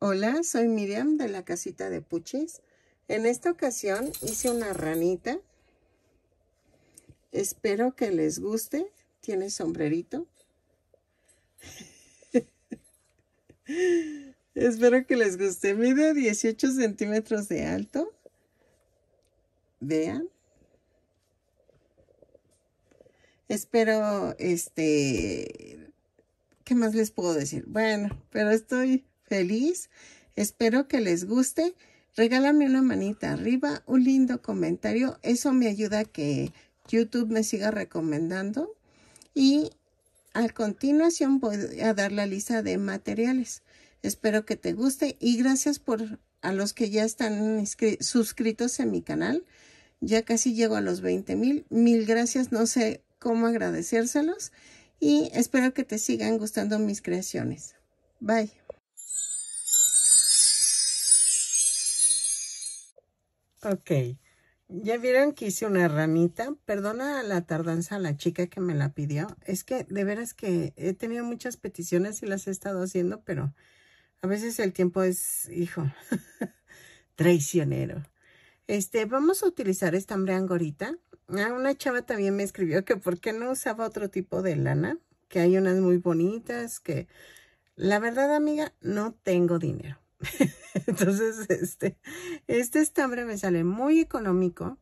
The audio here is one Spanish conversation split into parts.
Hola, soy Miriam de la casita de puches En esta ocasión hice una ranita. Espero que les guste. Tiene sombrerito. Espero que les guste. Mide 18 centímetros de alto. Vean. Espero, este... ¿Qué más les puedo decir? Bueno, pero estoy feliz. Espero que les guste. Regálame una manita arriba, un lindo comentario. Eso me ayuda a que YouTube me siga recomendando. Y a continuación voy a dar la lista de materiales. Espero que te guste y gracias por a los que ya están suscritos en mi canal. Ya casi llego a los 20 mil. Mil gracias, no sé cómo agradecérselos. Y espero que te sigan gustando mis creaciones. Bye. Ok. Ya vieron que hice una ranita. Perdona la tardanza a la chica que me la pidió. Es que de veras que he tenido muchas peticiones y las he estado haciendo, pero a veces el tiempo es, hijo, traicionero. Este, vamos a utilizar esta angorita. Ah, una chava también me escribió que por qué no usaba otro tipo de lana, que hay unas muy bonitas, que la verdad, amiga, no tengo dinero. Entonces, este, este estambre me sale muy económico.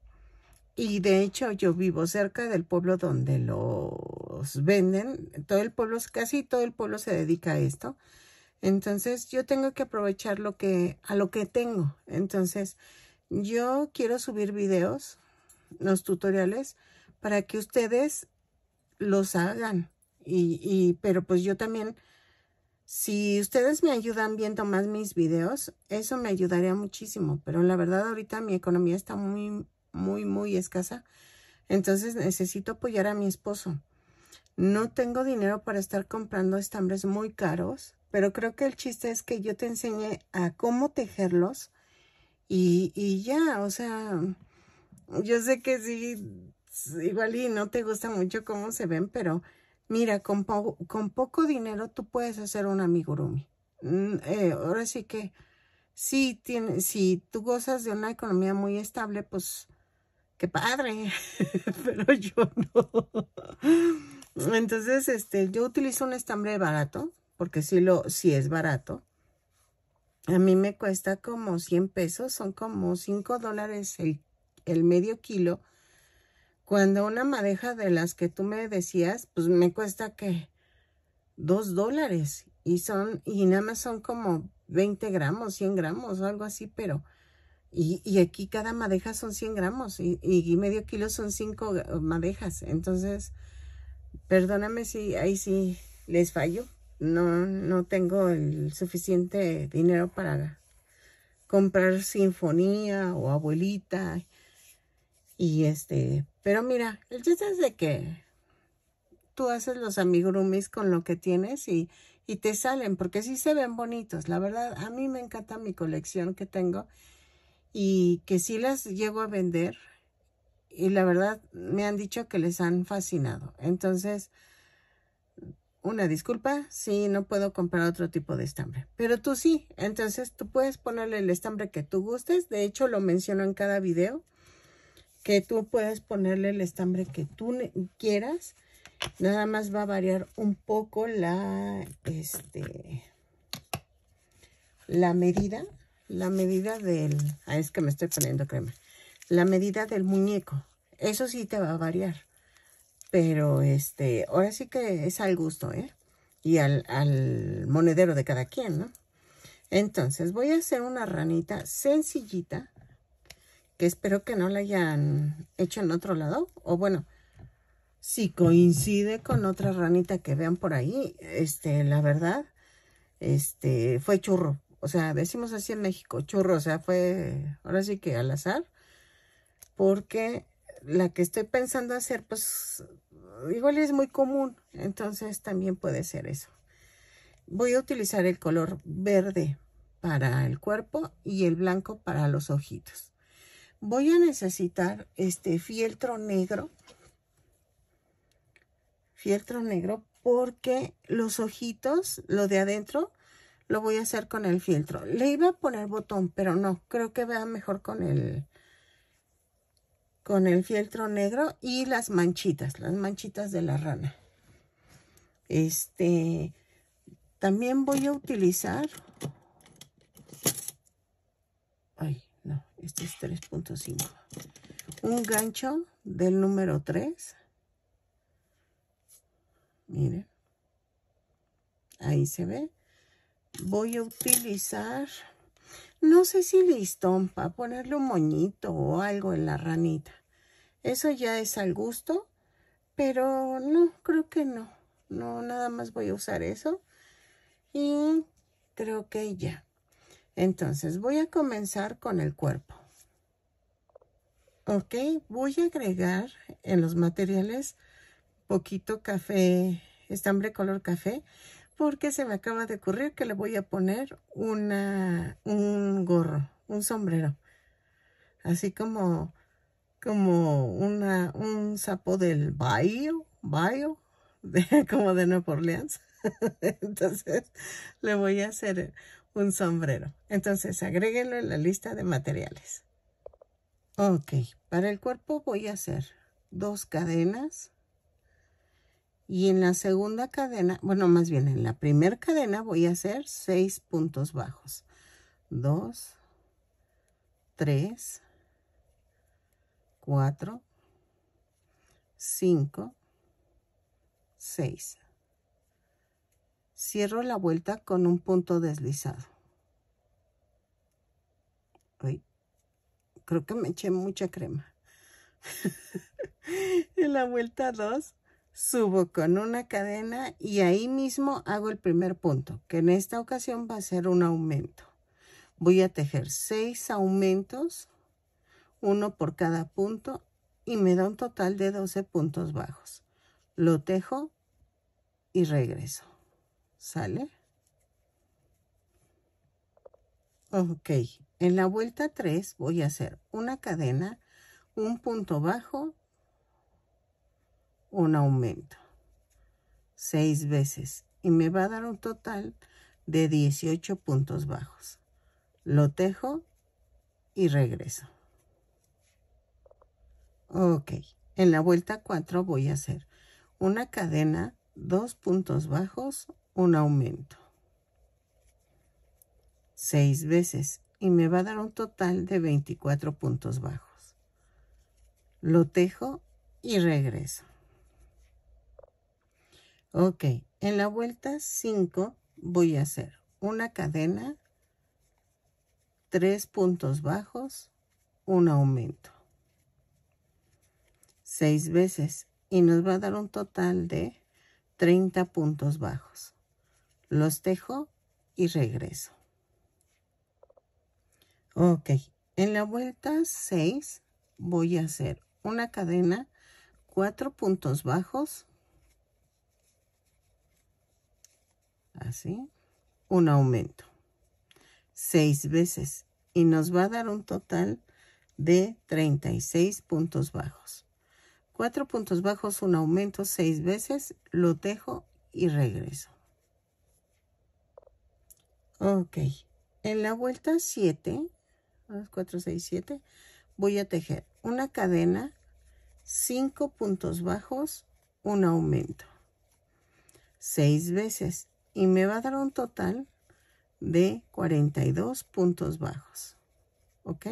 Y de hecho, yo vivo cerca del pueblo donde los venden. Todo el pueblo, casi todo el pueblo se dedica a esto. Entonces, yo tengo que aprovechar lo que, a lo que tengo. Entonces, yo quiero subir videos, los tutoriales, para que ustedes los hagan. Y, y pero pues yo también si ustedes me ayudan viendo más mis videos, eso me ayudaría muchísimo. Pero la verdad ahorita mi economía está muy, muy, muy escasa. Entonces necesito apoyar a mi esposo. No tengo dinero para estar comprando estambres muy caros, pero creo que el chiste es que yo te enseñe a cómo tejerlos y, y ya, o sea, yo sé que sí, igual y no te gusta mucho cómo se ven, pero Mira, con, con poco dinero tú puedes hacer un amigurumi. Mm, eh, ahora sí que, si, tiene, si tú gozas de una economía muy estable, pues, qué padre. Pero yo no. Entonces, este, yo utilizo un estambre barato, porque sí, lo, sí es barato. A mí me cuesta como 100 pesos, son como 5 dólares el medio kilo cuando una madeja de las que tú me decías, pues me cuesta que dos dólares y son, y nada más son como 20 gramos, 100 gramos o algo así, pero, y, y aquí cada madeja son 100 gramos y, y medio kilo son 5 madejas. Entonces, perdóname si ahí sí les fallo. No, no tengo el suficiente dinero para comprar sinfonía o abuelita y este pero mira, el chiste es de que tú haces los amigurumis con lo que tienes y, te salen, porque sí se ven bonitos. La verdad, a mí me encanta mi colección que tengo y que sí las llego a vender. Y la verdad, me han dicho que les han fascinado. Entonces, una disculpa si sí, no puedo comprar otro tipo de estambre, pero tú sí. Entonces, tú puedes ponerle el estambre que tú gustes. De hecho, lo menciono en cada video que tú puedes ponerle el estambre que tú quieras. Nada más va a variar un poco la, este, la medida, la medida del, es que me estoy poniendo crema, la medida del muñeco. Eso sí te va a variar, pero este, ahora sí que es al gusto, ¿eh? Y al, al monedero de cada quien, ¿no? Entonces voy a hacer una ranita sencillita que espero que no la hayan hecho en otro lado. O bueno, si coincide con otra ranita que vean por ahí, este, la verdad, este, fue churro. O sea, decimos así en México, churro. O sea, fue ahora sí que al azar. Porque la que estoy pensando hacer, pues, igual es muy común. Entonces, también puede ser eso. Voy a utilizar el color verde para el cuerpo y el blanco para los ojitos voy a necesitar este fieltro negro fieltro negro porque los ojitos lo de adentro lo voy a hacer con el fieltro le iba a poner botón pero no creo que vea mejor con el con el fieltro negro y las manchitas las manchitas de la rana este también voy a utilizar ay, este es 3.5. Un gancho del número 3. Miren. Ahí se ve. Voy a utilizar, no sé si listón para ponerle un moñito o algo en la ranita. Eso ya es al gusto, pero no, creo que no. No, nada más voy a usar eso. Y creo que ya. Entonces voy a comenzar con el cuerpo. Ok, voy a agregar en los materiales poquito café, estambre color café, porque se me acaba de ocurrir que le voy a poner una, un gorro, un sombrero. Así como, como una, un sapo del bayo, bayo, como de Nueva Orleans. Entonces le voy a hacer un sombrero. Entonces, agréguelo en la lista de materiales. Ok, para el cuerpo voy a hacer dos cadenas. Y en la segunda cadena, bueno, más bien en la primera cadena voy a hacer seis puntos bajos. Dos, tres, cuatro, cinco, seis cierro la vuelta con un punto deslizado. creo que me eché mucha crema. en la vuelta 2 subo con una cadena y ahí mismo hago el primer punto, que en esta ocasión va a ser un aumento. Voy a tejer 6 aumentos, uno por cada punto y me da un total de 12 puntos bajos. Lo tejo y regreso. ¿Sale? Ok, en la vuelta 3 voy a hacer una cadena, un punto bajo, un aumento. Seis veces. Y me va a dar un total de 18 puntos bajos. Lo tejo y regreso. Ok, en la vuelta 4 voy a hacer una cadena, dos puntos bajos, un aumento. Seis veces y me va a dar un total de 24 puntos bajos. Lo tejo y regreso. Ok, en la vuelta 5 voy a hacer una cadena, tres puntos bajos, un aumento. Seis veces y nos va a dar un total de 30 puntos bajos. Los dejo y regreso. Ok, en la vuelta 6 voy a hacer una cadena, cuatro puntos bajos, así, un aumento, 6 veces y nos va a dar un total de 36 puntos bajos. Cuatro puntos bajos, un aumento 6 veces, lo dejo y regreso. Ok, en la vuelta 7, 4, 6, 7, voy a tejer una cadena, 5 puntos bajos, un aumento. 6 veces y me va a dar un total de 42 puntos bajos. ¿Ok?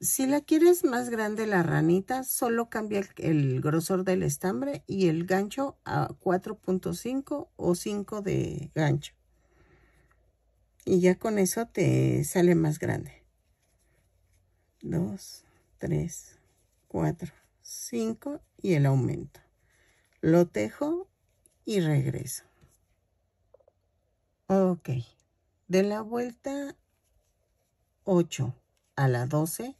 Si la quieres más grande la ranita, solo cambia el, el grosor del estambre y el gancho a 4.5 o 5 de gancho y ya con eso te sale más grande. 2, 3, 4, 5 y el aumento. Lo tejo y regreso. Ok, de la vuelta 8 a la 12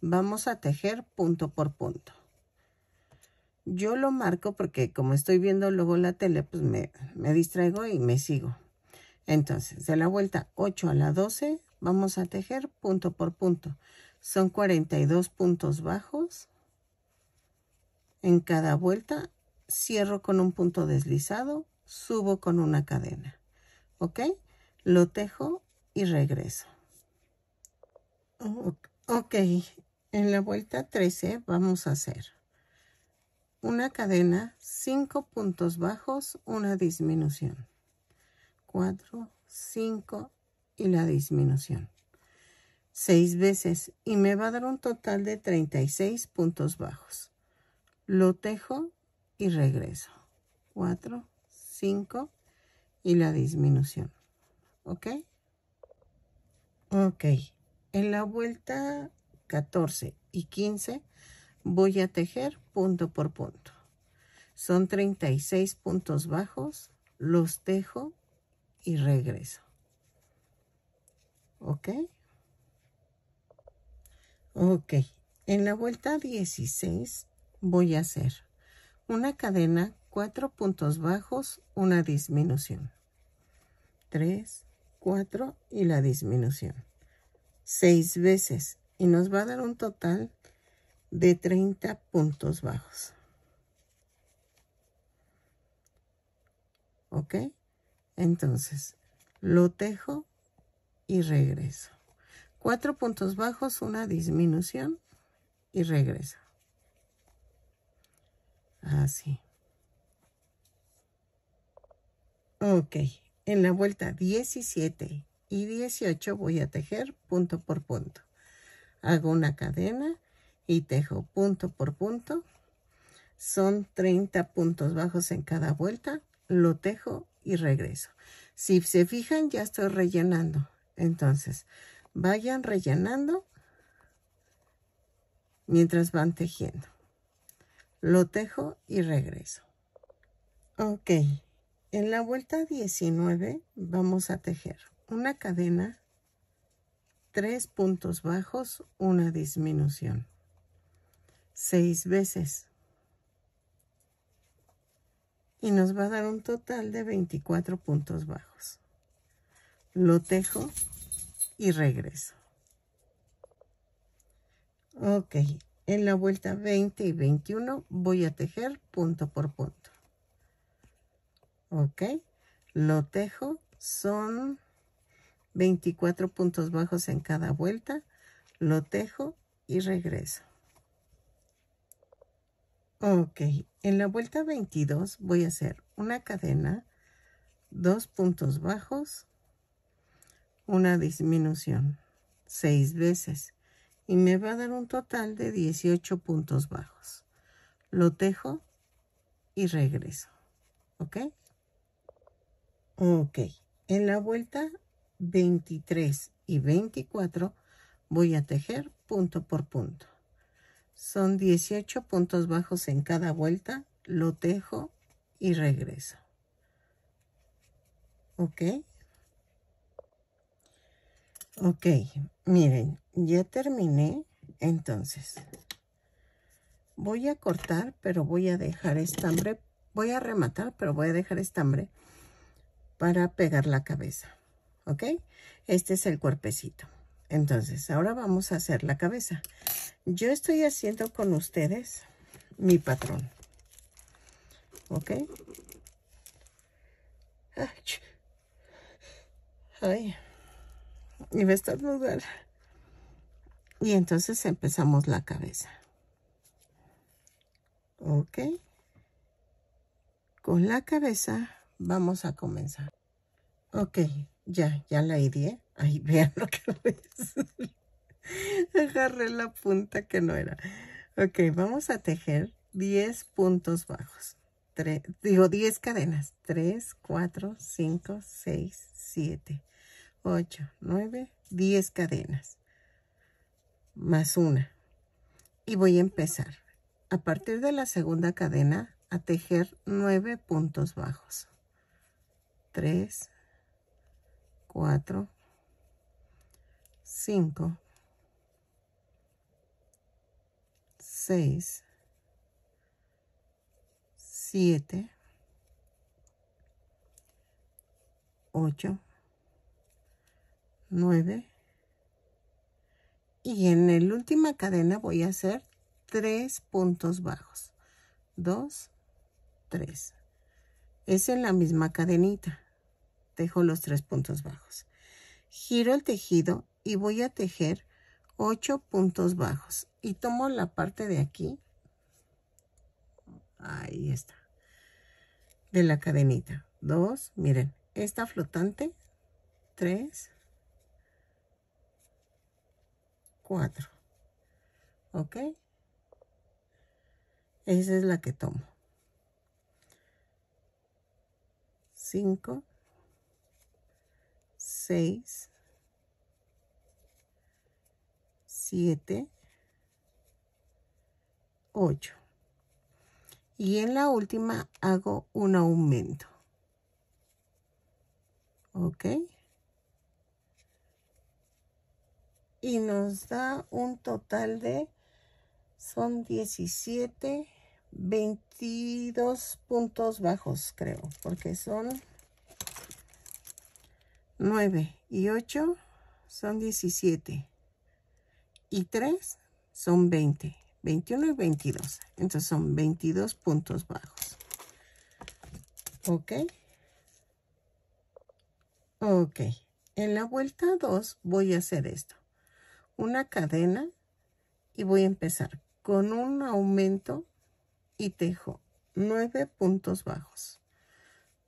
vamos a tejer punto por punto. Yo lo marco porque como estoy viendo luego la tele, pues me, me distraigo y me sigo. Entonces, de la vuelta 8 a la 12, vamos a tejer punto por punto. Son 42 puntos bajos. En cada vuelta cierro con un punto deslizado, subo con una cadena. ¿Ok? Lo tejo y regreso. Ok, en la vuelta 13 vamos a hacer una cadena, 5 puntos bajos, una disminución. 4, 5 y la disminución. 6 veces y me va a dar un total de 36 puntos bajos. Lo tejo y regreso. 4, 5 y la disminución. ¿Ok? Ok. En la vuelta 14 y 15 voy a tejer punto por punto. Son 36 puntos bajos, los tejo y regreso. ¿Ok? Ok. En la vuelta 16 voy a hacer una cadena, cuatro puntos bajos, una disminución. 3, 4 y la disminución. seis veces y nos va a dar un total de 30 puntos bajos. ¿Ok? Entonces, lo tejo y regreso. Cuatro puntos bajos, una disminución y regreso. Así. Ok, en la vuelta 17 y 18 voy a tejer punto por punto. Hago una cadena y tejo punto por punto. Son 30 puntos bajos en cada vuelta. Lo tejo y regreso. Si se fijan, ya estoy rellenando. Entonces, vayan rellenando mientras van tejiendo. Lo tejo y regreso. Ok, en la vuelta 19 vamos a tejer una cadena, tres puntos bajos, una disminución. Seis veces y nos va a dar un total de 24 puntos bajos. Lo tejo y regreso. Ok, en la vuelta 20 y 21 voy a tejer punto por punto. Ok, lo tejo, son 24 puntos bajos en cada vuelta, lo tejo y regreso. Ok, en la vuelta 22 voy a hacer una cadena, dos puntos bajos, una disminución, seis veces. Y me va a dar un total de 18 puntos bajos. Lo tejo y regreso. ¿Ok? Ok, en la vuelta 23 y 24 voy a tejer punto por punto. Son 18 puntos bajos en cada vuelta. Lo tejo y regreso. ¿Ok? Ok, miren, ya terminé. Entonces, voy a cortar, pero voy a dejar estambre. Voy a rematar, pero voy a dejar estambre para pegar la cabeza. ¿Ok? Este es el cuerpecito. Entonces, ahora vamos a hacer la cabeza yo estoy haciendo con ustedes mi patrón. ¿Ok? Ay, y me mudar. Y entonces empezamos la cabeza. ¿Ok? Con la cabeza vamos a comenzar. Ok, ya, ya la ideé. ahí vean lo que es. Agarré la punta que no era. Ok, vamos a tejer 10 puntos bajos. 3, digo, 10 cadenas. 3, 4, 5, 6, 7, 8, 9, 10 cadenas. Más una. Y voy a empezar a partir de la segunda cadena a tejer 9 puntos bajos. 3, 4, 5, 6, 7, 8, 9 y en la última cadena voy a hacer 3 puntos bajos 2 3 es en la misma cadenita dejo los 3 puntos bajos giro el tejido y voy a tejer 8 puntos bajos y tomo la parte de aquí ahí está de la cadenita 2 miren esta flotante 3 4 ok esa es la que tomo 5 6 7, 8. Y en la última hago un aumento. ¿Ok? Y nos da un total de, son 17, 22 puntos bajos, creo, porque son 9 y 8 son 17 y 3 son 20. 21 y 22. Entonces son 22 puntos bajos. ¿Ok? Ok. En la vuelta 2 voy a hacer esto. Una cadena y voy a empezar con un aumento y tejo 9 puntos bajos.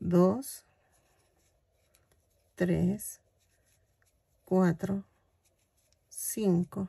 2, 3, 4, 5,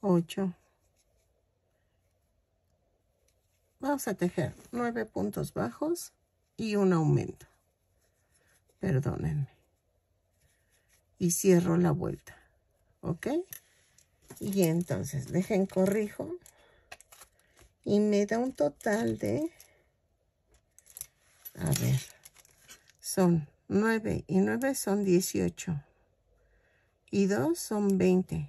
8 vamos a tejer nueve puntos bajos y un aumento perdónenme y cierro la vuelta ok y entonces dejen corrijo y me da un total de a ver son 9 y nueve son 18 y dos son 20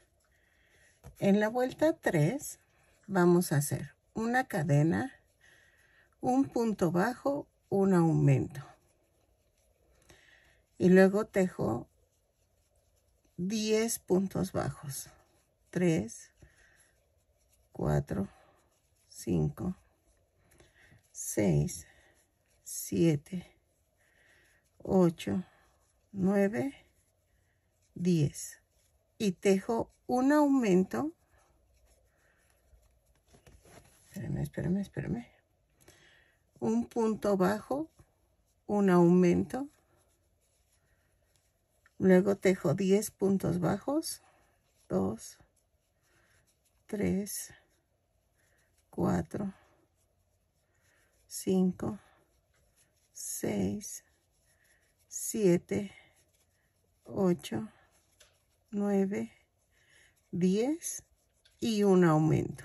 En la vuelta 3 vamos a hacer una cadena, un punto bajo, un aumento. Y luego tejo 10 puntos bajos. 3, 4, 5, 6, 7, 8, 9, 10 y tejo un aumento. Espérame, espérame, espérame. Un punto bajo, un aumento. Luego tejo 10 puntos bajos. 2, 3, 4, 5, 6, 7, 8, 9, 10 y un aumento.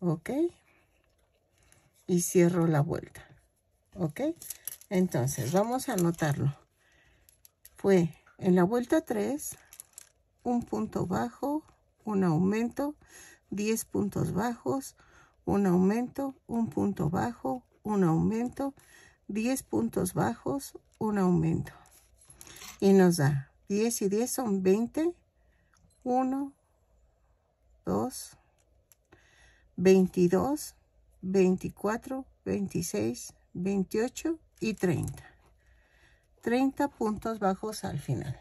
¿Ok? Y cierro la vuelta. ¿Ok? Entonces, vamos a anotarlo. Fue en la vuelta 3, un punto bajo, un aumento, 10 puntos bajos, un aumento, un punto bajo, un aumento, 10 puntos bajos, un aumento. Y nos da 10 y 10 son 20. 1, 2, 22, 24, 26, 28 y 30. 30 puntos bajos al final.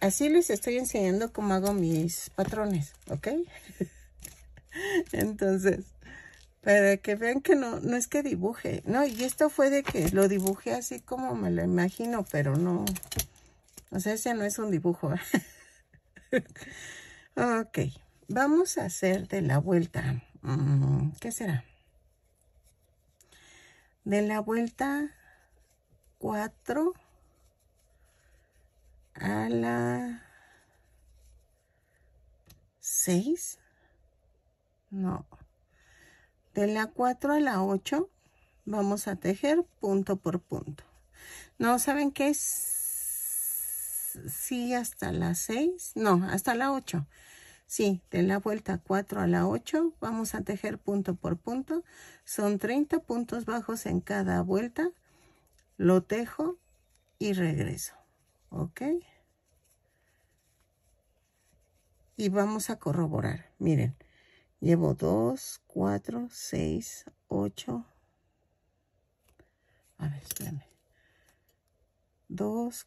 Así les estoy enseñando cómo hago mis patrones, ¿ok? Entonces, para que vean que no, no es que dibuje, ¿no? Y esto fue de que lo dibujé así como me lo imagino, pero no, o sea, ese no es un dibujo. ¿eh? ok, vamos a hacer de la vuelta. Mm, ¿Qué será? De la vuelta 4 a la 6. No. De la 4 a la 8 vamos a tejer punto por punto. No, ¿saben qué es? sí, hasta las 6, no, hasta la 8. Sí, de la vuelta 4 a la 8 vamos a tejer punto por punto. Son 30 puntos bajos en cada vuelta. Lo tejo y regreso. ¿Ok? Y vamos a corroborar. Miren, llevo 2, 4, 6, 8. A ver, 2,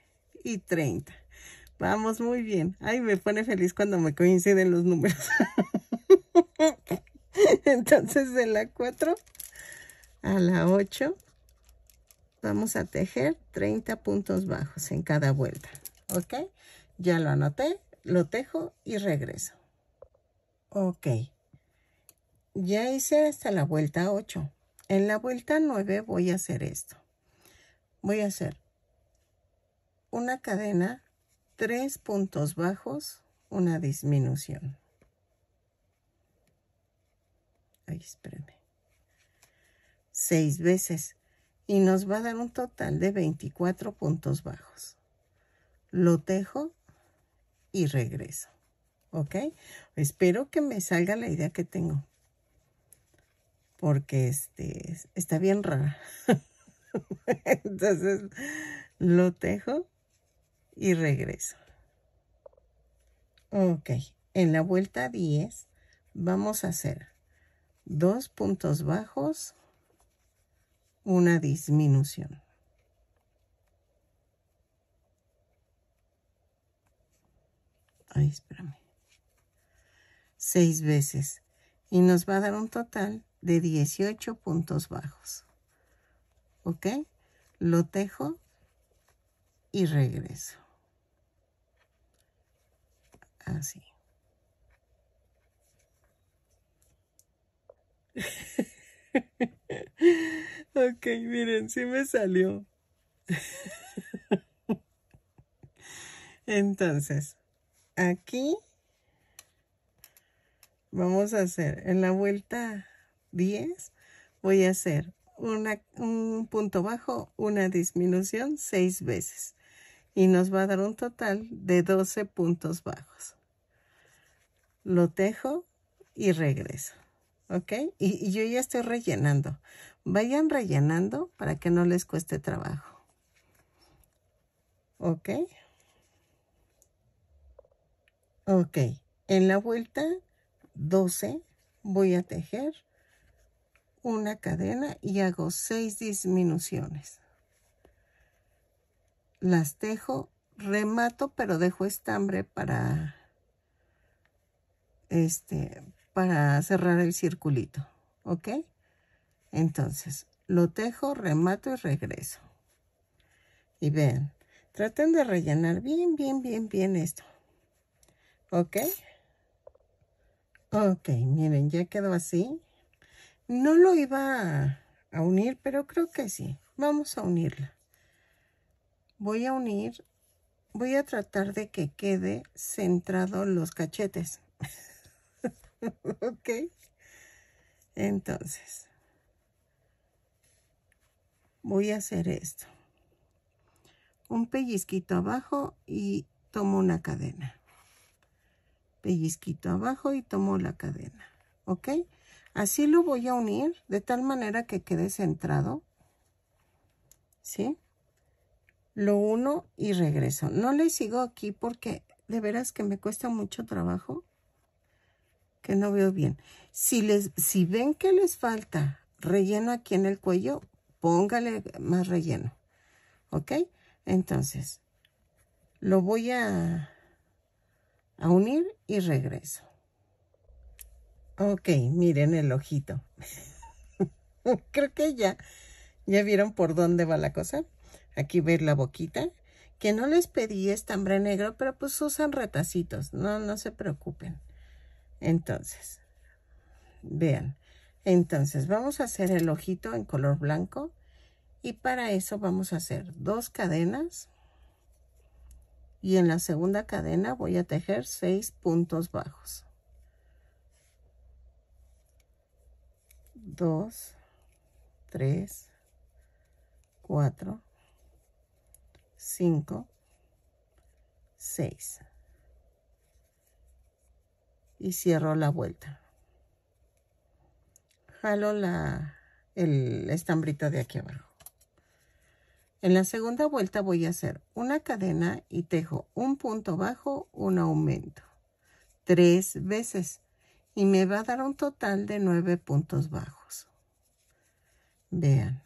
y 30. Vamos muy bien. Ay, me pone feliz cuando me coinciden los números. Entonces de la 4 a la 8 vamos a tejer 30 puntos bajos en cada vuelta. ¿Ok? Ya lo anoté, lo tejo y regreso. Ok. Ya hice hasta la vuelta 8. En la vuelta 9 voy a hacer esto. Voy a hacer una cadena, tres puntos bajos, una disminución. Ahí, Seis veces. Y nos va a dar un total de 24 puntos bajos. Lo tejo y regreso. ¿Ok? Espero que me salga la idea que tengo. Porque este, está bien rara. Entonces, lo tejo y regreso. Ok, en la vuelta 10 vamos a hacer dos puntos bajos, una disminución. Ahí, espérame. Seis veces. Y nos va a dar un total de 18 puntos bajos. ¿Ok? Lo tejo y regreso. Así. ok, miren, sí me salió. Entonces, aquí vamos a hacer, en la vuelta 10, voy a hacer un punto bajo, una disminución seis veces. Y nos va a dar un total de 12 puntos bajos lo tejo y regreso. ¿Ok? Y, yo ya estoy rellenando. Vayan rellenando para que no les cueste trabajo. ¿Ok? Ok. En la vuelta 12 voy a tejer una cadena y hago 6 disminuciones. Las tejo, remato, pero dejo estambre para este, para cerrar el circulito, ¿ok? Entonces, lo tejo, remato y regreso. Y vean, traten de rellenar bien, bien, bien, bien esto, ¿ok? Ok, miren, ya quedó así. No lo iba a, a unir, pero creo que sí. Vamos a unirla. Voy a unir, voy a tratar de que quede centrado los cachetes. ok. Entonces, voy a hacer esto. Un pellizquito abajo y tomo una cadena. Pellizquito abajo y tomo la cadena. ¿Ok? Así lo voy a unir de tal manera que quede centrado. ¿Sí? Lo uno y regreso. No le sigo aquí porque de veras que me cuesta mucho trabajo que no veo bien. Si, les, si ven que les falta relleno aquí en el cuello, póngale más relleno. ¿Ok? Entonces, lo voy a, a unir y regreso. Ok, miren el ojito. Creo que ya, ya vieron por dónde va la cosa. Aquí ver la boquita. Que no les pedí estambre negro, pero pues usan ratacitos. No, no se preocupen. Entonces, vean. Entonces, vamos a hacer el ojito en color blanco. Y para eso vamos a hacer dos cadenas. Y en la segunda cadena voy a tejer seis puntos bajos. Dos, tres, cuatro, cinco, seis y cierro la vuelta. Jalo la, el estambrito de aquí abajo. En la segunda vuelta voy a hacer una cadena y tejo un punto bajo, un aumento, tres veces. Y me va a dar un total de nueve puntos bajos. Vean.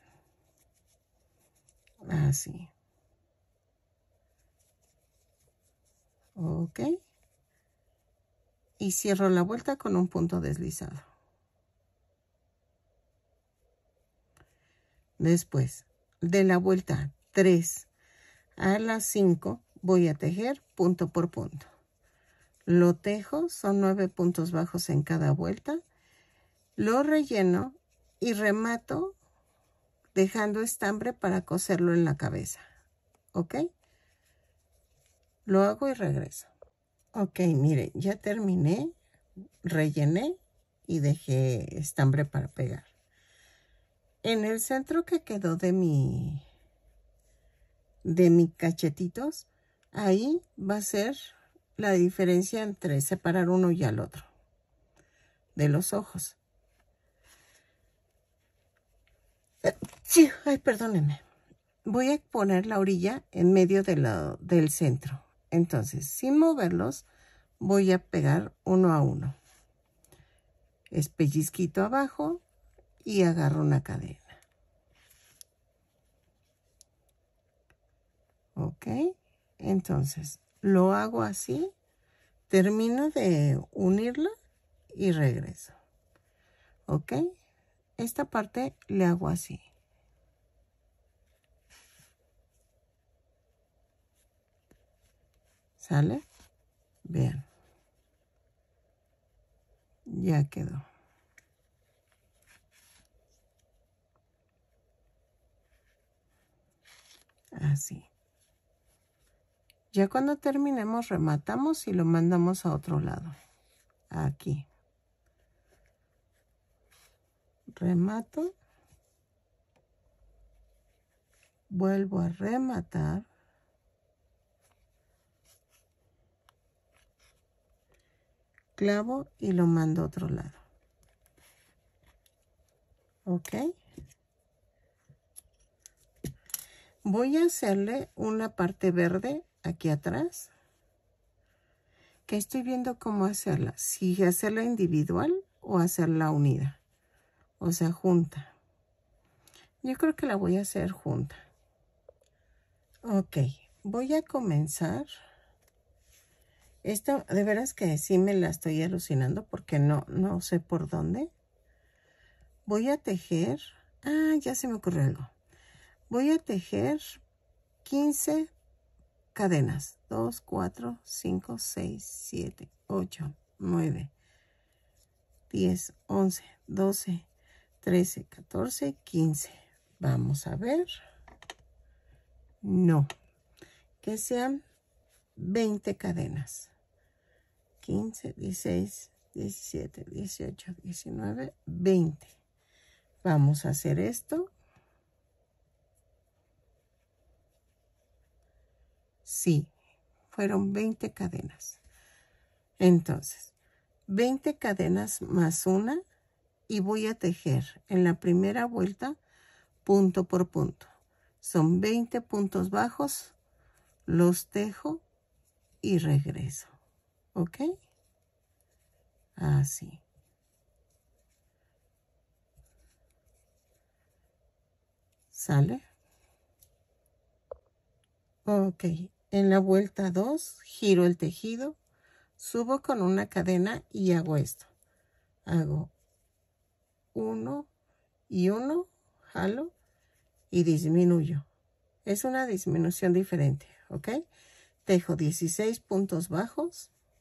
Así. Ok y cierro la vuelta con un punto deslizado. Después de la vuelta 3 a la 5 voy a tejer punto por punto. Lo tejo, son 9 puntos bajos en cada vuelta. Lo relleno y remato dejando estambre para coserlo en la cabeza. ¿Ok? Lo hago y regreso. Ok, miren, ya terminé, rellené y dejé estambre para pegar. En el centro que quedó de mi, de mis cachetitos, ahí va a ser la diferencia entre separar uno y al otro de los ojos. Sí, ay, perdónenme. Voy a poner la orilla en medio de del centro. Entonces, sin moverlos, voy a pegar uno a uno. Espellizquito abajo y agarro una cadena. ¿Ok? Entonces, lo hago así, termino de unirla y regreso. ¿Ok? Esta parte le hago así. ¿Sale? Bien. Ya quedó. Así. Ya cuando terminemos rematamos y lo mandamos a otro lado. Aquí. Remato. Vuelvo a rematar. clavo y lo mando a otro lado ok voy a hacerle una parte verde aquí atrás que estoy viendo cómo hacerla si hacerla individual o hacerla unida o sea junta yo creo que la voy a hacer junta ok voy a comenzar esto de veras que sí me la estoy alucinando porque no, no sé por dónde. Voy a tejer. Ah, ya se me ocurrió algo. Voy a tejer 15 cadenas. 2, 4, 5, 6, 7, 8, 9, 10, 11, 12, 13, 14, 15. Vamos a ver. No. Que sean 20 cadenas. 15, 16, 17, 18, 19, 20. Vamos a hacer esto. Sí, fueron 20 cadenas. Entonces, 20 cadenas más una y voy a tejer en la primera vuelta punto por punto. Son 20 puntos bajos, los tejo y regreso. ¿Ok? Así. ¿Sale? Ok. En la vuelta 2, giro el tejido, subo con una cadena y hago esto. Hago uno y uno, jalo y disminuyo. Es una disminución diferente, ¿ok? Tejo 16 puntos bajos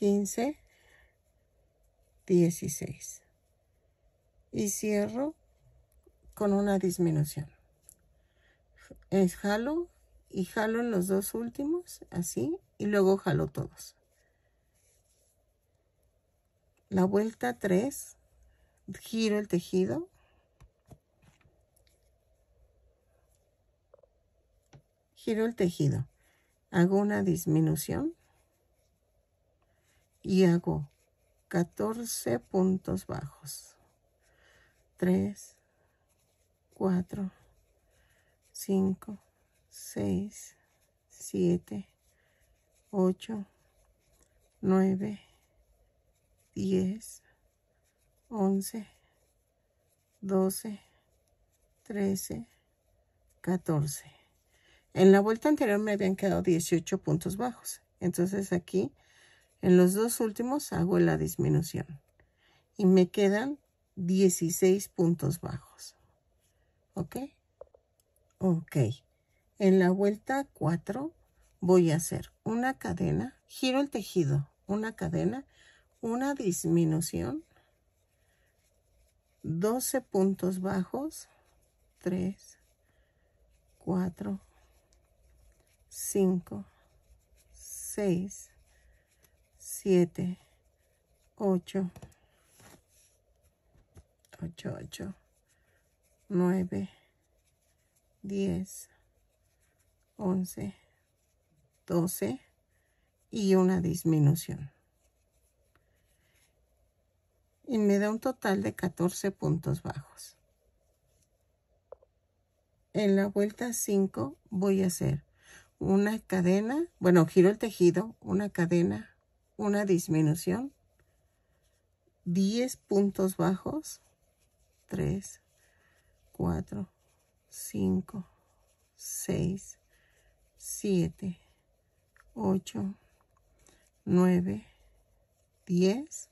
15, 16. Y cierro con una disminución. Es jalo y jalo en los dos últimos, así, y luego jalo todos. La vuelta 3, giro el tejido. Giro el tejido. Hago una disminución y hago 14 puntos bajos 3 4 5 6 7 8 9 10 11 12 13 14 en la vuelta anterior me habían quedado 18 puntos bajos entonces aquí en los dos últimos hago la disminución y me quedan 16 puntos bajos. ¿Ok? Ok. En la vuelta 4 voy a hacer una cadena, giro el tejido, una cadena, una disminución, 12 puntos bajos, 3, 4, 5, 6, 7, 8, 8, 8, 9, 10, 11, 12 y una disminución. Y me da un total de 14 puntos bajos. En la vuelta 5 voy a hacer una cadena, bueno, giro el tejido, una cadena, una disminución, 10 puntos bajos, 3, 4, 5, 6, 7, 8, 9, 10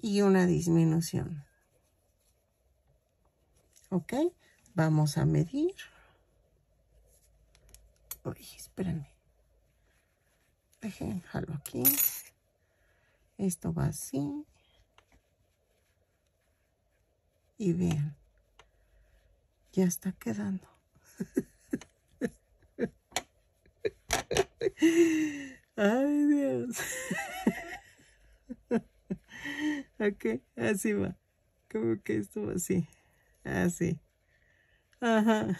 y una disminución. ¿Ok? Vamos a medir. Uy, espérenme. Dejen, jalo aquí. Esto va así. Y bien ya está quedando. Ay, Dios. ok, así va. Como que esto va así. Así. Ajá.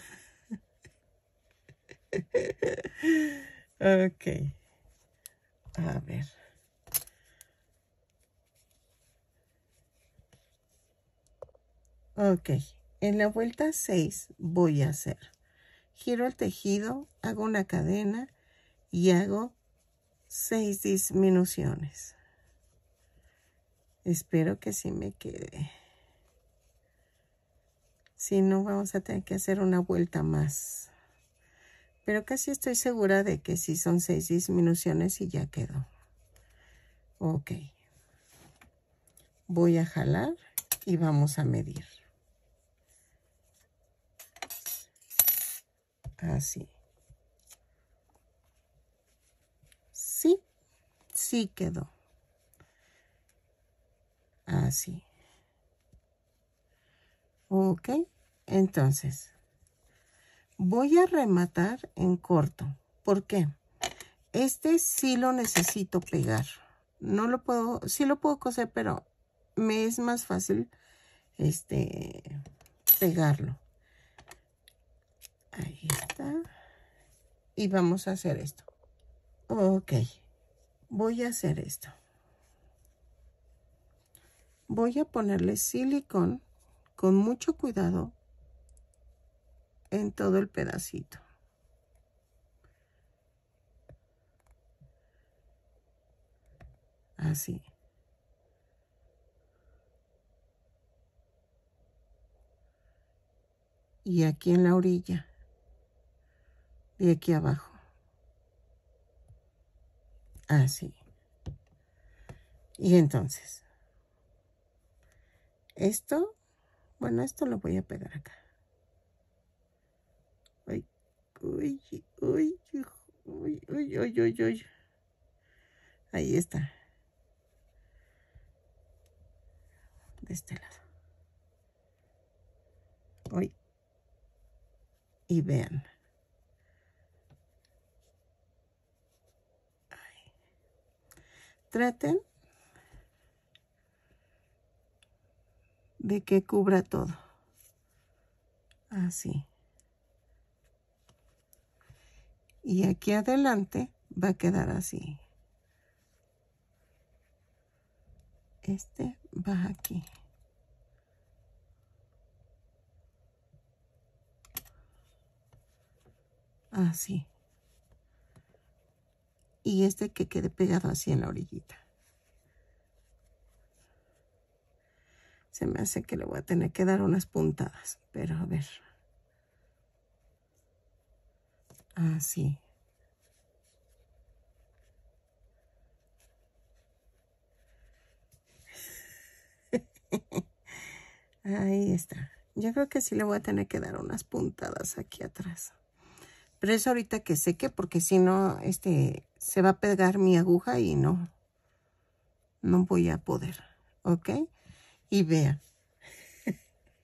ok. A ver. Ok, en la vuelta 6 voy a hacer giro el tejido, hago una cadena y hago seis disminuciones. Espero que sí me quede. Si no, vamos a tener que hacer una vuelta más. Pero casi estoy segura de que sí son seis disminuciones y ya quedó. Ok. Voy a jalar y vamos a medir. Así. Sí, sí quedó. Así. Ok, entonces voy a rematar en corto. ¿Por qué? Este sí lo necesito pegar. No lo puedo, sí lo puedo coser, pero me es más fácil este pegarlo. Ahí está. Y vamos a hacer esto. Ok. Voy a hacer esto. Voy a ponerle silicón con mucho cuidado en todo el pedacito. Así. Y aquí en la orilla y aquí abajo. Así. Y entonces, esto, bueno, esto lo voy a pegar acá. Uy, uy, uy, uy, uy, uy, uy, uy. Ahí está. De este lado. Uy. Y vean. traten de que cubra todo. Así. Y aquí adelante va a quedar así. Este va aquí. Así y este que quede pegado así en la orillita. Se me hace que le voy a tener que dar unas puntadas, pero a ver. Así. Ah, Ahí está. Yo creo que sí le voy a tener que dar unas puntadas aquí atrás. Pero eso ahorita que seque porque si no, este, se va a pegar mi aguja y no, no voy a poder, ¿ok? Y vea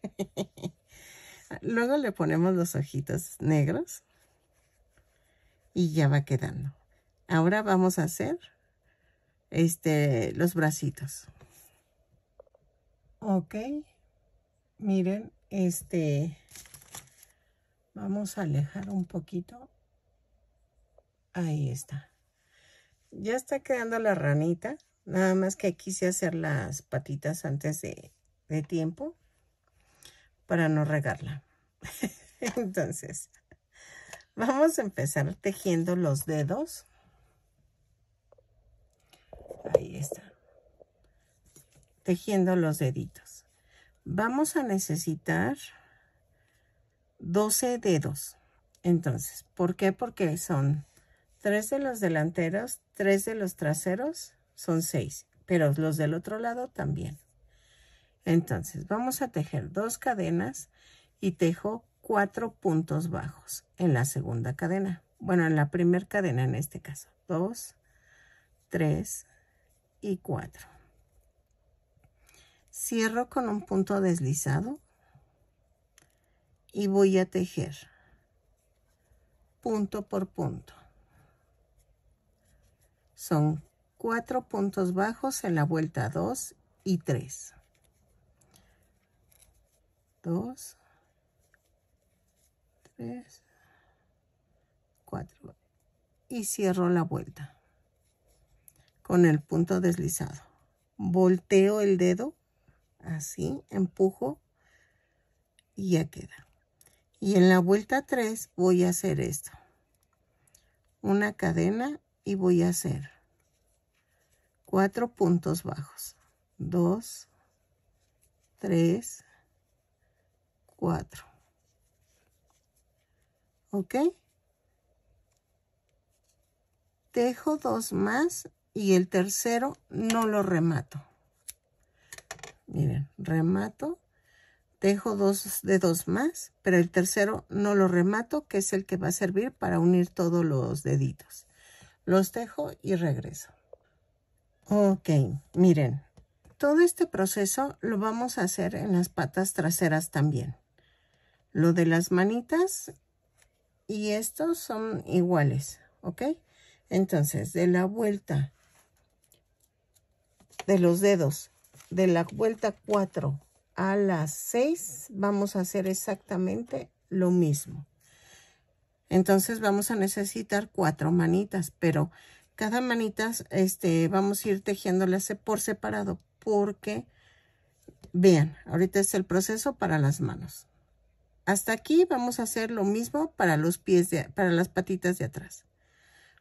Luego le ponemos los ojitos negros y ya va quedando. Ahora vamos a hacer este, los bracitos. Ok, miren, este, vamos a alejar un poquito. Ahí está ya está quedando la ranita. Nada más que quise hacer las patitas antes de, tiempo para no regarla. Entonces, vamos a empezar tejiendo los dedos. Ahí está. Tejiendo los deditos. Vamos a necesitar 12 dedos. Entonces, ¿por qué? Porque son tres de los delanteros, tres de los traseros, son 6, pero los del otro lado también. Entonces vamos a tejer dos cadenas y tejo cuatro puntos bajos en la segunda cadena. Bueno, en la primera cadena en este caso. 2, 3 y 4. Cierro con un punto deslizado y voy a tejer punto por punto. Son cuatro puntos bajos en la vuelta 2 y 3. 2, 3, 4. Y cierro la vuelta con el punto deslizado. Volteo el dedo, así, empujo y ya queda. Y en la vuelta 3 voy a hacer esto. Una cadena y voy a hacer cuatro puntos bajos. Dos, tres, cuatro. ¿Ok? Dejo dos más y el tercero no lo remato. Miren, remato, dejo dos dedos más, pero el tercero no lo remato, que es el que va a servir para unir todos los deditos. Los dejo y regreso. Ok, miren, todo este proceso lo vamos a hacer en las patas traseras también. Lo de las manitas y estos son iguales, ¿ok? Entonces, de la vuelta de los dedos, de la vuelta 4 a las 6, vamos a hacer exactamente lo mismo. Entonces vamos a necesitar cuatro manitas, pero cada manita este, vamos a ir tejiéndolas por separado porque, vean, ahorita es el proceso para las manos. Hasta aquí vamos a hacer lo mismo para los pies, para las patitas de atrás.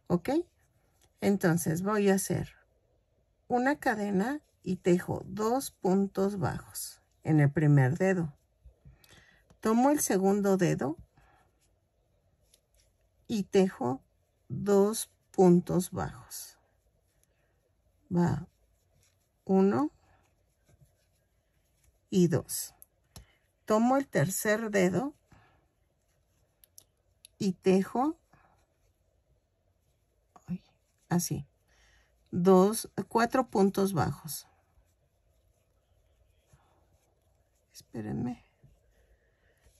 ¿Ok? Entonces voy a hacer una cadena y tejo dos puntos bajos en el primer dedo. Tomo el segundo dedo y tejo dos puntos bajos. Va uno y dos. Tomo el tercer dedo y tejo así dos cuatro puntos bajos espérenme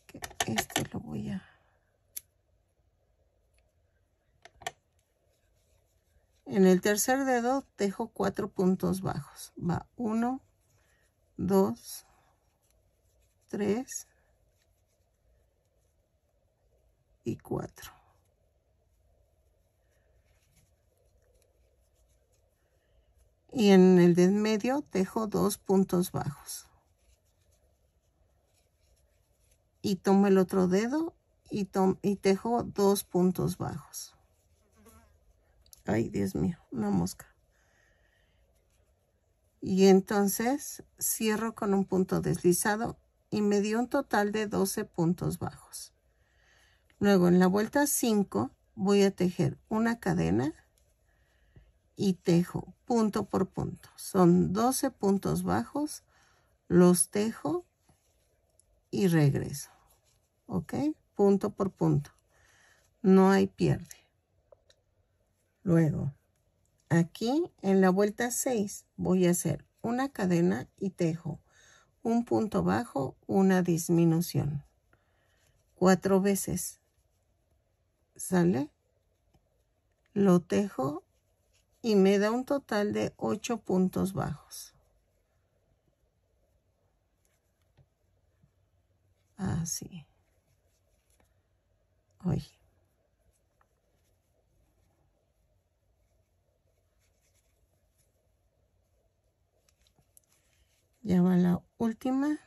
que esto lo voy a En el tercer dedo dejo cuatro puntos bajos. Va 1, 2, 3 y 4. Y en el de medio dejo dos puntos bajos. Y tomo el otro dedo y, y dejo dos puntos bajos ay Dios mío, una mosca. Y entonces cierro con un punto deslizado y me dio un total de 12 puntos bajos. Luego en la vuelta 5 voy a tejer una cadena y tejo punto por punto. Son 12 puntos bajos, los tejo y regreso. ¿Ok? Punto por punto. No hay pierde. Luego, aquí en la vuelta 6 voy a hacer una cadena y tejo un punto bajo, una disminución. Cuatro veces. ¿Sale? Lo tejo y me da un total de ocho puntos bajos. Así. Oye. ya va la última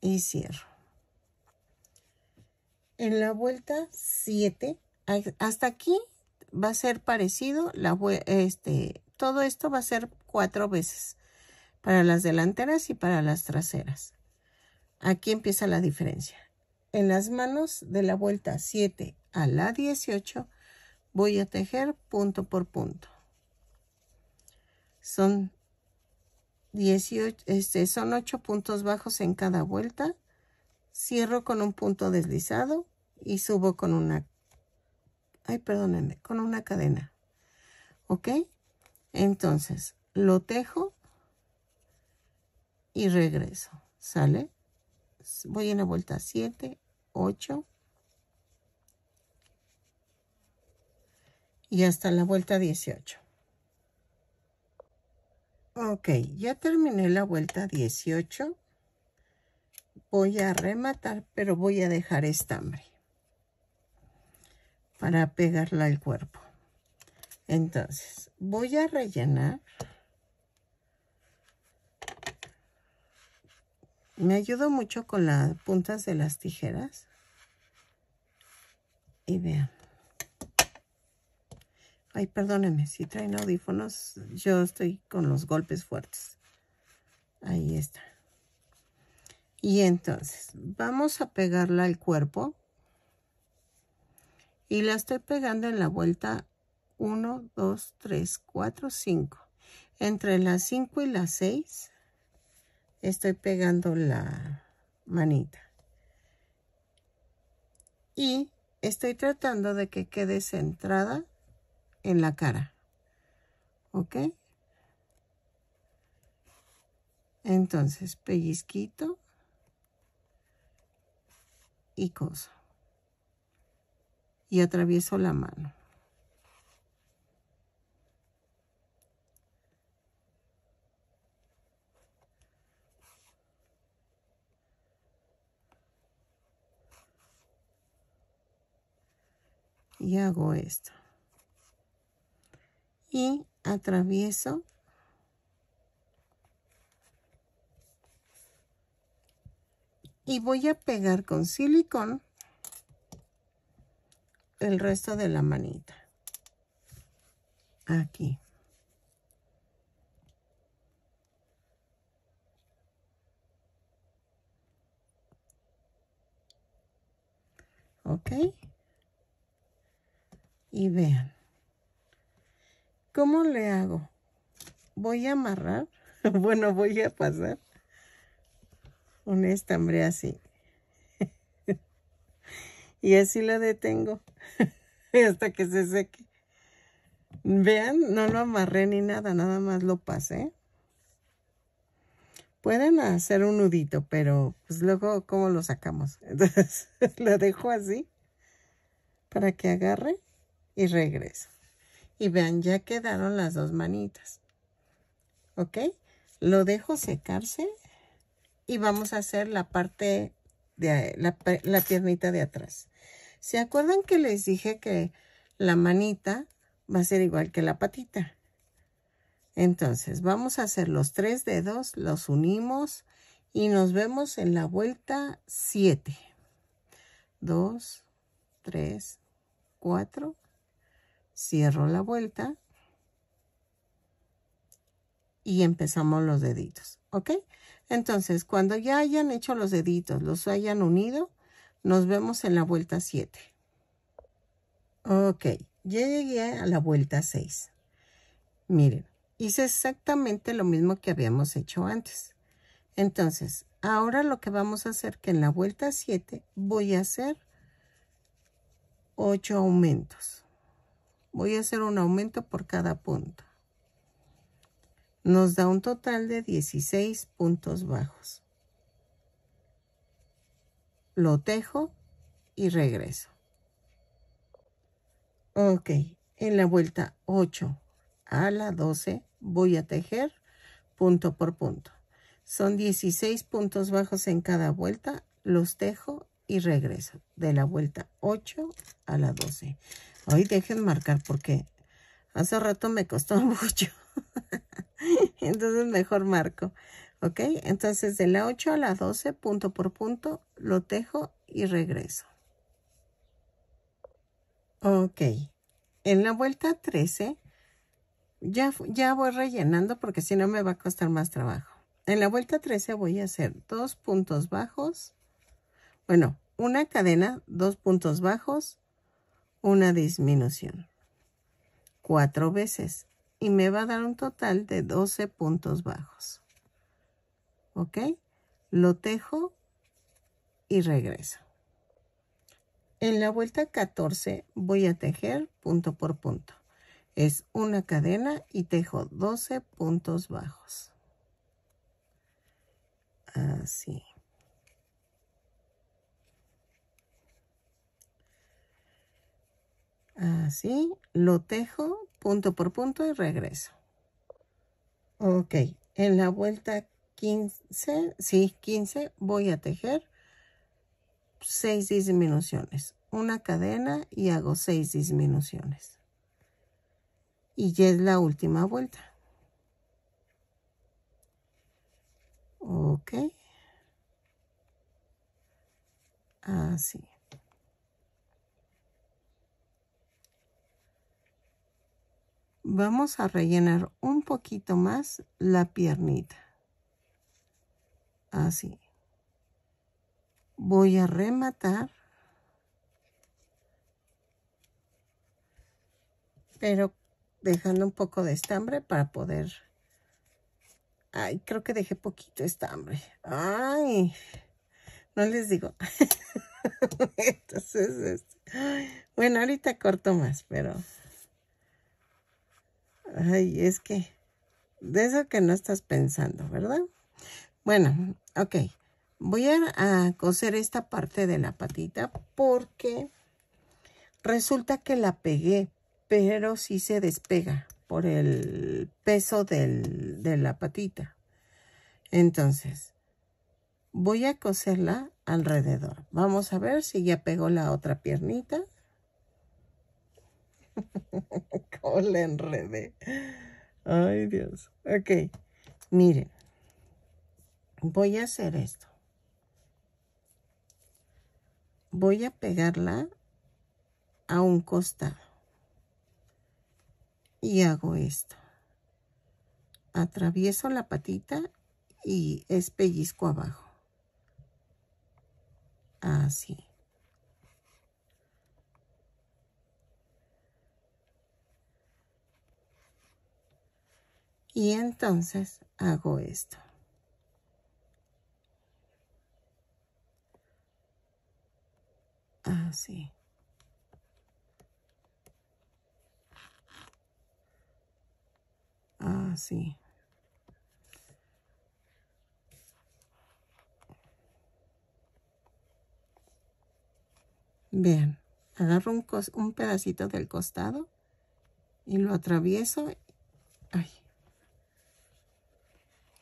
y cierro en la vuelta 7 hasta aquí va a ser parecido la este todo esto va a ser cuatro veces para las delanteras y para las traseras aquí empieza la diferencia en las manos de la vuelta 7 a la 18 voy a tejer punto por punto son 18 este son 8 puntos bajos en cada vuelta cierro con un punto deslizado y subo con una ay perdónenme con una cadena ok entonces lo tejo y regreso sale voy en la vuelta 7 8 y hasta la vuelta 18. Ok, ya terminé la vuelta 18. Voy a rematar, pero voy a dejar estambre para pegarla al cuerpo. Entonces, voy a rellenar. Me ayudo mucho con las puntas de las tijeras. Y vean. Ay, perdónenme, si traen audífonos, yo estoy con los golpes fuertes. Ahí está. Y entonces, vamos a pegarla al cuerpo. Y la estoy pegando en la vuelta 1, 2, 3, 4, 5. Entre las 5 y las 6 estoy pegando la manita. Y estoy tratando de que quede centrada en la cara. ¿Ok? Entonces, pellizquito y cosa. Y atravieso la mano. Y hago esto y atravieso y voy a pegar con silicón el resto de la manita aquí ok y vean ¿Cómo le hago? Voy a amarrar. bueno, voy a pasar un estambre así. y así lo detengo hasta que se seque. Vean, no lo amarré ni nada, nada más lo pasé. Pueden hacer un nudito, pero pues luego, ¿cómo lo sacamos? Entonces, lo dejo así para que agarre y regreso. Y vean, ya quedaron las dos manitas. ¿Ok? Lo dejo secarse y vamos a hacer la parte de la, piernita de atrás. ¿Se acuerdan que les dije que la manita va a ser igual que la patita? Entonces, vamos a hacer los tres dedos, los unimos y nos vemos en la vuelta 7. 2, 3, 4, cierro la vuelta y empezamos los deditos, ¿ok? Entonces, cuando ya hayan hecho los deditos, los hayan unido, nos vemos en la vuelta 7. Ok, ya llegué a la vuelta 6. Miren, hice exactamente lo mismo que habíamos hecho antes. Entonces, ahora lo que vamos a hacer que en la vuelta 7 voy a hacer 8 aumentos voy a hacer un aumento por cada punto. Nos da un total de 16 puntos bajos. Lo tejo y regreso. Ok, en la vuelta 8 a la 12 voy a tejer punto por punto. Son 16 puntos bajos en cada vuelta, los tejo y regreso de la vuelta 8 a la 12. Hoy dejen marcar porque hace rato me costó mucho. Entonces mejor marco. ¿Ok? Entonces de la 8 a la 12, punto por punto, lo tejo y regreso. Ok. En la vuelta 13, ya, ya voy rellenando porque si no me va a costar más trabajo. En la vuelta 13 voy a hacer dos puntos bajos. Bueno, una cadena, dos puntos bajos, una disminución cuatro veces y me va a dar un total de 12 puntos bajos. ¿Ok? Lo tejo y regreso. En la vuelta 14 voy a tejer punto por punto. Es una cadena y tejo 12 puntos bajos. Así. Así, lo tejo punto por punto y regreso. Ok, en la vuelta 15, sí, 15, voy a tejer 6 disminuciones. Una cadena y hago 6 disminuciones. Y ya es la última vuelta. Ok. Así. vamos a rellenar un poquito más la piernita. Así. Voy a rematar. Pero dejando un poco de estambre para poder... Ay, creo que dejé poquito estambre. Ay, no les digo. Entonces, este, bueno, ahorita corto más, pero... Ay, es que de eso que no estás pensando, ¿verdad? Bueno, ok. Voy a, coser esta parte de la patita porque resulta que la pegué, pero sí se despega por el peso de la patita. Entonces, voy a coserla alrededor. Vamos a ver si ya pegó la otra piernita. ¿Cómo la enredé? Ay, Dios. Ok, miren. Voy a hacer esto. Voy a pegarla a un costado. Y hago esto. Atravieso la patita y es pellizco abajo. Así. Y entonces hago esto. Así. Ah, Así. Ah, bien agarro un, un pedacito del costado y lo atravieso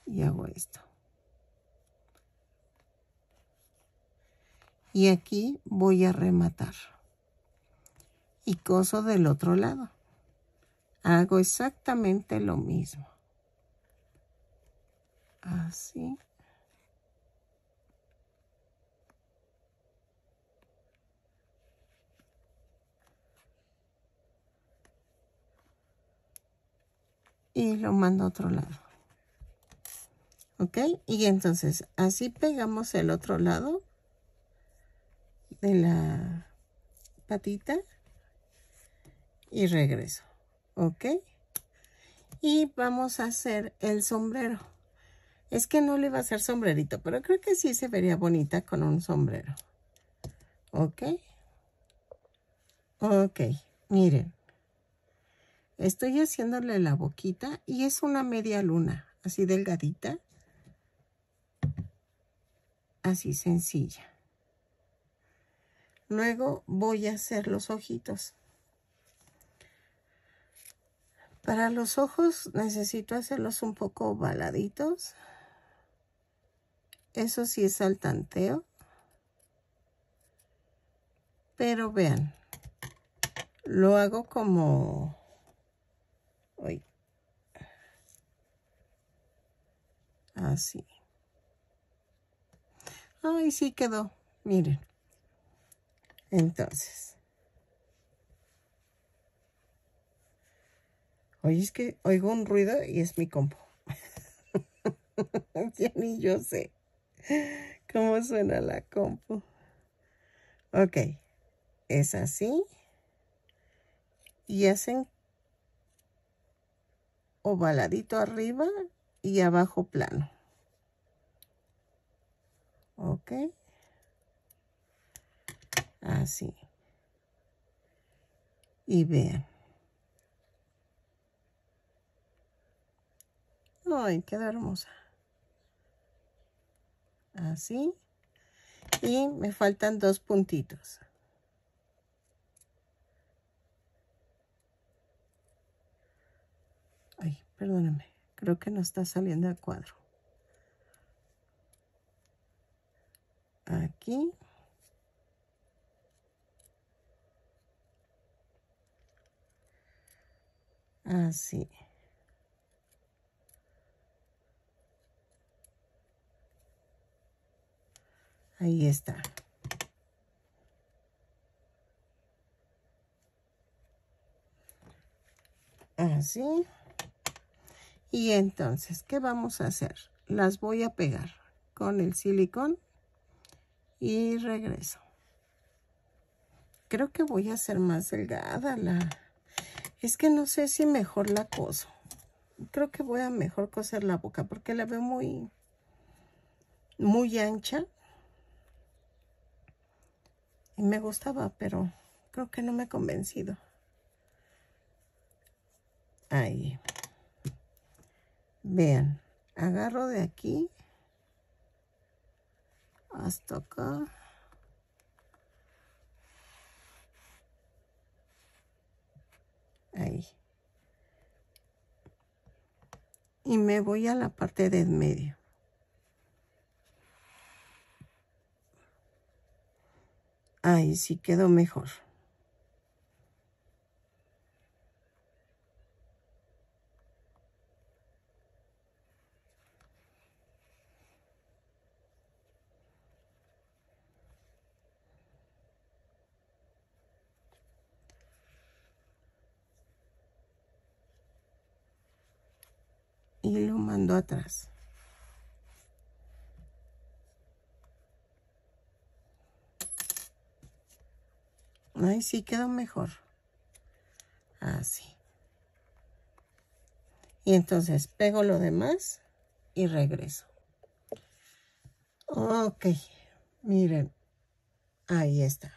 y hago esto. Y aquí voy a rematar. Y coso del otro lado. Hago exactamente lo mismo. Así. y lo mando a otro lado ok y entonces así pegamos el otro lado de la patita y regreso ok y vamos a hacer el sombrero es que no le va a hacer sombrerito pero creo que sí se vería bonita con un sombrero ok ok miren estoy haciéndole la boquita y es una media luna así delgadita así sencilla. Luego voy a hacer los ojitos. Para los ojos necesito hacerlos un poco baladitos. Eso sí es al Pero vean, lo hago como... Uy. Así. Ay, sí quedó. Miren. Entonces. Oye, es que oigo un ruido y es mi compo. ya ni yo sé cómo suena la compu. Ok, es así. Y hacen ovaladito arriba y abajo plano ok así y vean ay queda hermosa así y me faltan dos puntitos ay perdóname creo que no está saliendo al cuadro aquí. Así. Ahí está. Así. Y entonces, ¿qué vamos a hacer? Las voy a pegar con el silicón y regreso. Creo que voy a hacer más delgada la... Es que no sé si mejor la coso. Creo que voy a mejor coser la boca porque la veo muy... Muy ancha. Y me gustaba, pero creo que no me he convencido. Ahí. Vean, agarro de aquí hasta acá. Ahí. Y me voy a la parte de en medio. Ahí sí quedó mejor. y lo mando atrás. Ahí sí quedó mejor. Así. Ah, y entonces pego lo demás y regreso. Ok, miren, ahí está.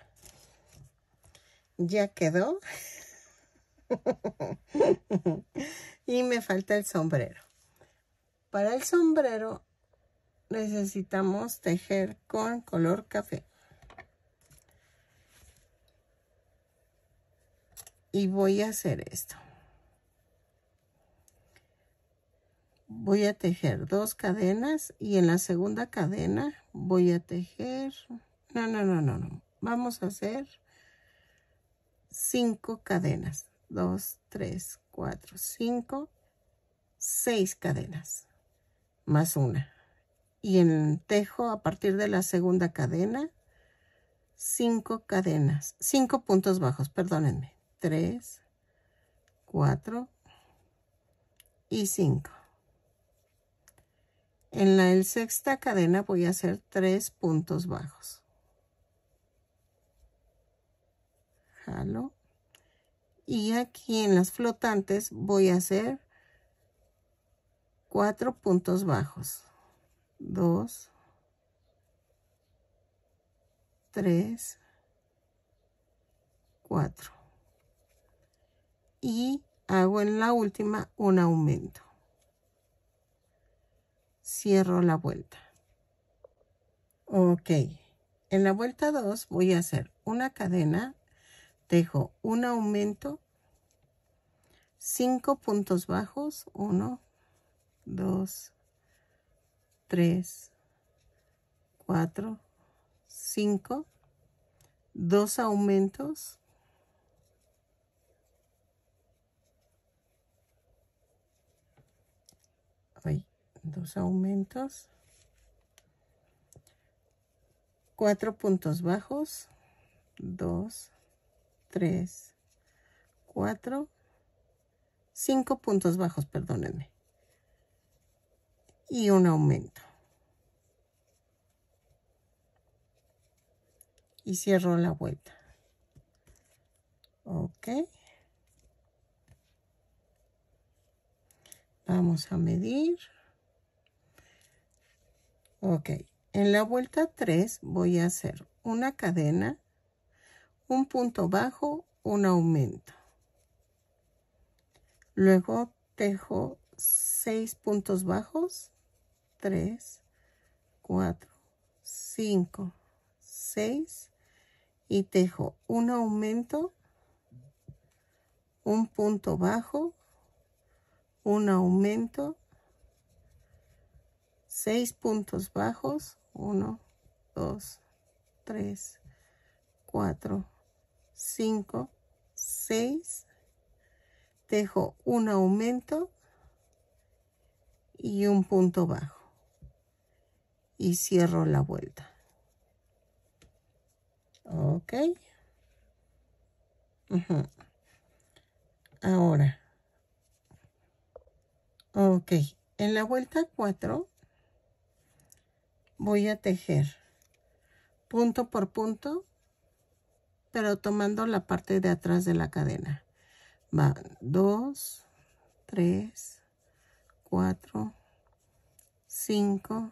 Ya quedó. y me falta el sombrero. Para el sombrero necesitamos tejer con color café. Y voy a hacer esto. Voy a tejer dos cadenas y en la segunda cadena voy a tejer... No, no, no, no, no. Vamos a hacer cinco cadenas. Dos, tres, cuatro, cinco, seis cadenas más una. Y en tejo, a partir de la segunda cadena, cinco cadenas, cinco puntos bajos, perdónenme. Tres, cuatro y cinco. En la sexta cadena voy a hacer tres puntos bajos. Jalo. Y aquí en las flotantes voy a hacer cuatro puntos bajos. Dos, tres, cuatro. Y hago en la última un aumento. Cierro la vuelta. Ok. En la vuelta 2 voy a hacer una cadena. Dejo un aumento. Cinco puntos bajos. Uno, 2, 3, 4, 5, 2 aumentos, 2 aumentos, 4 puntos bajos, 2, 3, 4, 5 puntos bajos, perdónenme y un aumento. Y cierro la vuelta. Ok. Vamos a medir. Ok. En la vuelta 3 voy a hacer una cadena, un punto bajo, un aumento. Luego tejo 6 puntos bajos 3, 4, 5, 6 y tejo un aumento, un punto bajo, un aumento, 6 puntos bajos, 1, 2, 3, 4, 5, 6, tejo un aumento y un punto bajo y cierro la vuelta. Ok. Uh Ahora. Ok. En la vuelta 4 voy a tejer punto por punto, pero tomando la parte de atrás de la cadena. Va 2, 3, 4, 5,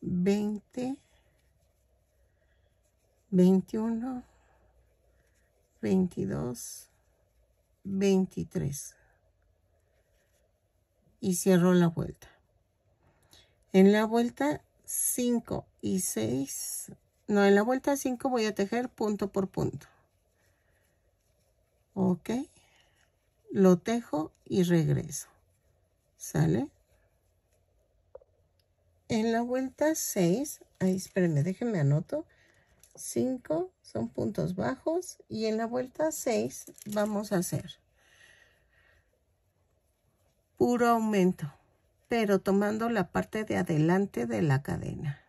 20, 21, 22, 23. Y cierro la vuelta. En la vuelta 5 y 6, no, en la vuelta 5 voy a tejer punto por punto. Ok. Lo tejo y regreso. ¿Sale? En la vuelta 6, ahí espérenme, déjenme anoto, 5 son puntos bajos y en la vuelta 6 vamos a hacer puro aumento, pero tomando la parte de adelante de la cadena.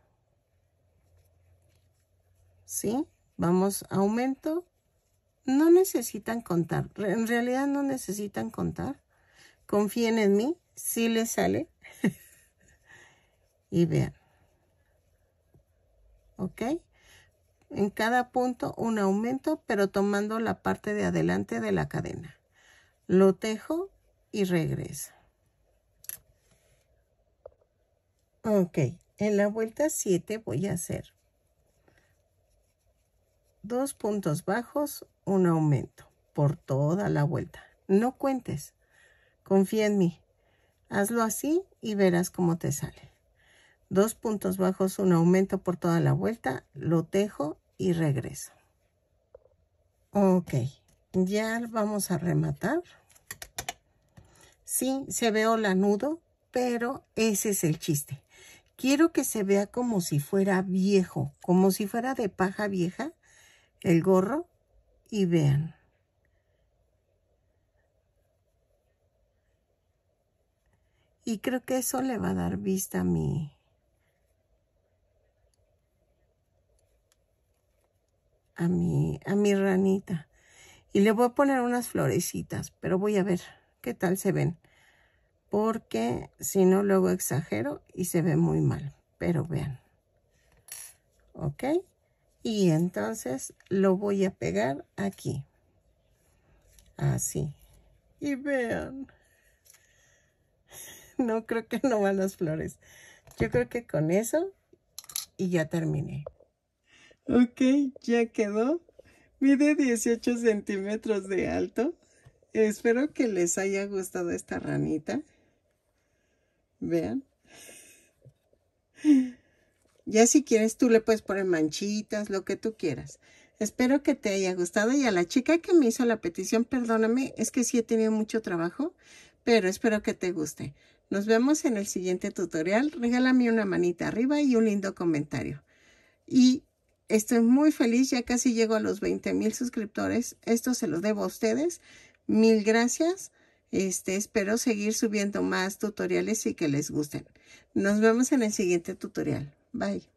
¿Sí? Vamos aumento. No necesitan contar, en realidad no necesitan contar. Confíen en mí, si les sale, y vean. ¿Ok? En cada punto un aumento, pero tomando la parte de adelante de la cadena. Lo tejo y regreso. Ok, en la vuelta 7 voy a hacer dos puntos bajos, un aumento por toda la vuelta. No cuentes, confía en mí. Hazlo así y verás cómo te sale dos puntos bajos, un aumento por toda la vuelta, lo tejo y regreso. Ok, ya vamos a rematar. Sí, se ve nudo, pero ese es el chiste. Quiero que se vea como si fuera viejo, como si fuera de paja vieja el gorro y vean. Y creo que eso le va a dar vista a mi, a mi, a mi ranita. Y le voy a poner unas florecitas, pero voy a ver qué tal se ven. Porque si no, luego exagero y se ve muy mal. Pero vean. ¿Ok? Y entonces lo voy a pegar aquí. Así. Y vean. No creo que no van las flores. Yo creo que con eso y ya terminé. Ok, ya quedó. Mide 18 centímetros de alto. Espero que les haya gustado esta ranita. Vean. Ya si quieres tú le puedes poner manchitas, lo que tú quieras. Espero que te haya gustado y a la chica que me hizo la petición, perdóname, es que sí he tenido mucho trabajo, pero espero que te guste. Nos vemos en el siguiente tutorial. Regálame una manita arriba y un lindo comentario. Y Estoy muy feliz, ya casi llego a los 20 mil suscriptores. Esto se los debo a ustedes. Mil gracias. Este, espero seguir subiendo más tutoriales y que les gusten. Nos vemos en el siguiente tutorial. Bye.